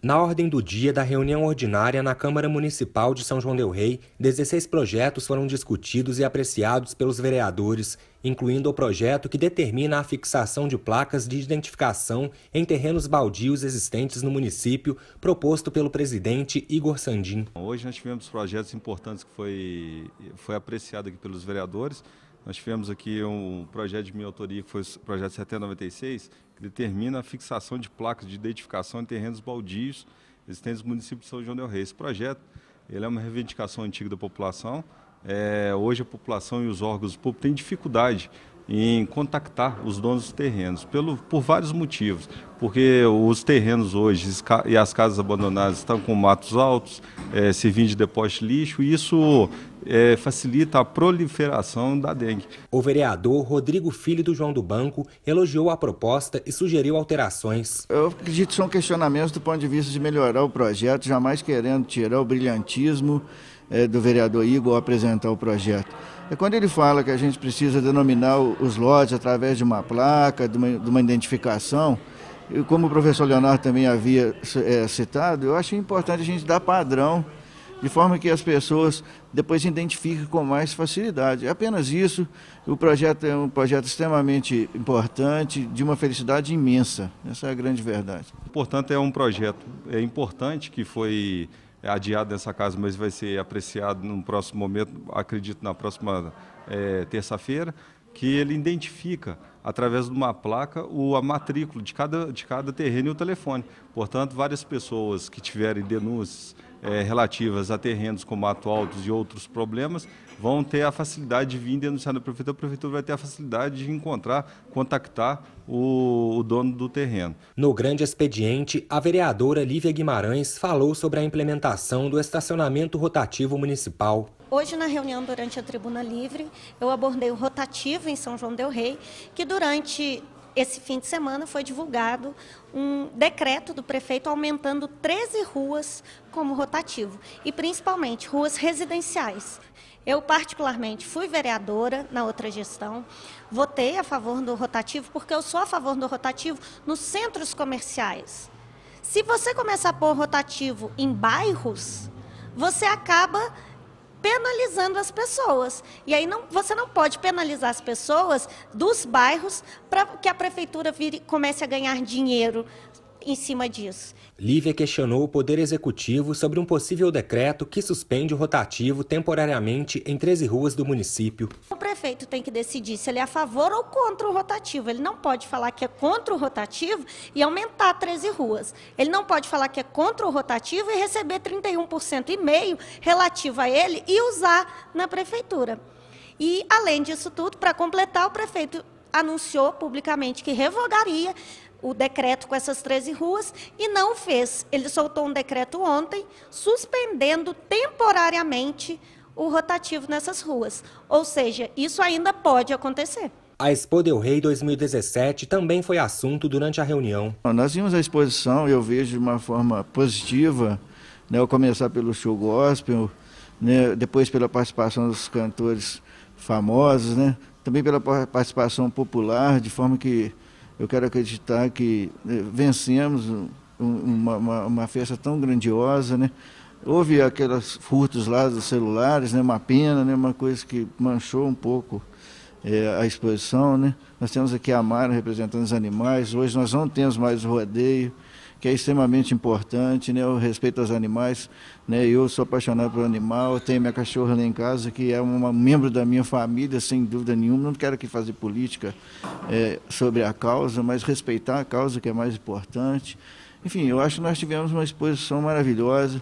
Na ordem do dia da reunião ordinária na Câmara Municipal de São João Del Rei, 16 projetos foram discutidos e apreciados pelos vereadores, incluindo o projeto que determina a fixação de placas de identificação em terrenos baldios existentes no município, proposto pelo presidente Igor Sandim. Hoje nós tivemos projetos importantes que foi, foi apreciado aqui pelos vereadores. Nós tivemos aqui um projeto de minha autoria, que foi o projeto 796, que determina a fixação de placas de identificação em terrenos baldios existentes no município de São João del Rei. Esse projeto ele é uma reivindicação antiga da população. É, hoje a população e os órgãos públicos têm dificuldade em contactar os donos dos terrenos, pelo, por vários motivos. Porque os terrenos hoje e as casas abandonadas estão com matos altos, é, servindo de depósito de lixo, e isso é, facilita a proliferação da dengue. O vereador Rodrigo Filho do João do Banco elogiou a proposta e sugeriu alterações. Eu acredito que são questionamentos do ponto de vista de melhorar o projeto, jamais querendo tirar o brilhantismo é, do vereador Igor apresentar o projeto. É quando ele fala que a gente precisa denominar os lotes através de uma placa, de uma, de uma identificação, e como o professor Leonardo também havia é, citado, eu acho importante a gente dar padrão, de forma que as pessoas depois se identifiquem com mais facilidade. É apenas isso. O projeto é um projeto extremamente importante, de uma felicidade imensa. Essa é a grande verdade. Portanto, é um projeto é importante que foi é adiado nessa casa, mas vai ser apreciado num próximo momento, acredito na próxima é, terça-feira, que ele identifica através de uma placa o, a matrícula de cada, de cada terreno e o telefone. Portanto, várias pessoas que tiverem denúncias é, relativas a terrenos como mato altos e outros problemas vão ter a facilidade de vir denunciar na prefeitura, a prefeitura vai ter a facilidade de encontrar, contactar o, o dono do terreno. No grande expediente, a vereadora Lívia Guimarães falou sobre a implementação do estacionamento rotativo municipal Hoje, na reunião durante a Tribuna Livre, eu abordei o rotativo em São João Del Rei, que durante esse fim de semana foi divulgado um decreto do prefeito aumentando 13 ruas como rotativo, e principalmente ruas residenciais. Eu, particularmente, fui vereadora na outra gestão, votei a favor do rotativo, porque eu sou a favor do rotativo nos centros comerciais. Se você começar a pôr rotativo em bairros, você acaba penalizando as pessoas. E aí não, você não pode penalizar as pessoas dos bairros para que a prefeitura vire, comece a ganhar dinheiro em cima disso. Lívia questionou o Poder Executivo sobre um possível decreto que suspende o rotativo temporariamente em 13 ruas do município. O prefeito tem que decidir se ele é a favor ou contra o rotativo. Ele não pode falar que é contra o rotativo e aumentar 13 ruas. Ele não pode falar que é contra o rotativo e receber 31% e meio relativo a ele e usar na prefeitura. E, além disso tudo, para completar, o prefeito anunciou publicamente que revogaria o decreto com essas 13 ruas e não fez. Ele soltou um decreto ontem suspendendo temporariamente o rotativo nessas ruas. Ou seja, isso ainda pode acontecer. A Expo Del Rei 2017 também foi assunto durante a reunião. Nós vimos a exposição, eu vejo de uma forma positiva, né, ao começar pelo show gospel, né, depois pela participação dos cantores famosos, né, também pela participação popular, de forma que eu quero acreditar que né, vencemos uma, uma, uma festa tão grandiosa, né? Houve aquelas furtos lá dos celulares, né? Uma pena, né? Uma coisa que manchou um pouco é, a exposição, né? Nós temos aqui a Mara representando os animais. Hoje nós não temos mais o rodeio que é extremamente importante, né? O respeito aos animais, né? Eu sou apaixonado por animal, tenho minha cachorra lá em casa, que é um membro da minha família, sem dúvida nenhuma. Não quero aqui fazer política é, sobre a causa, mas respeitar a causa que é mais importante. Enfim, eu acho que nós tivemos uma exposição maravilhosa.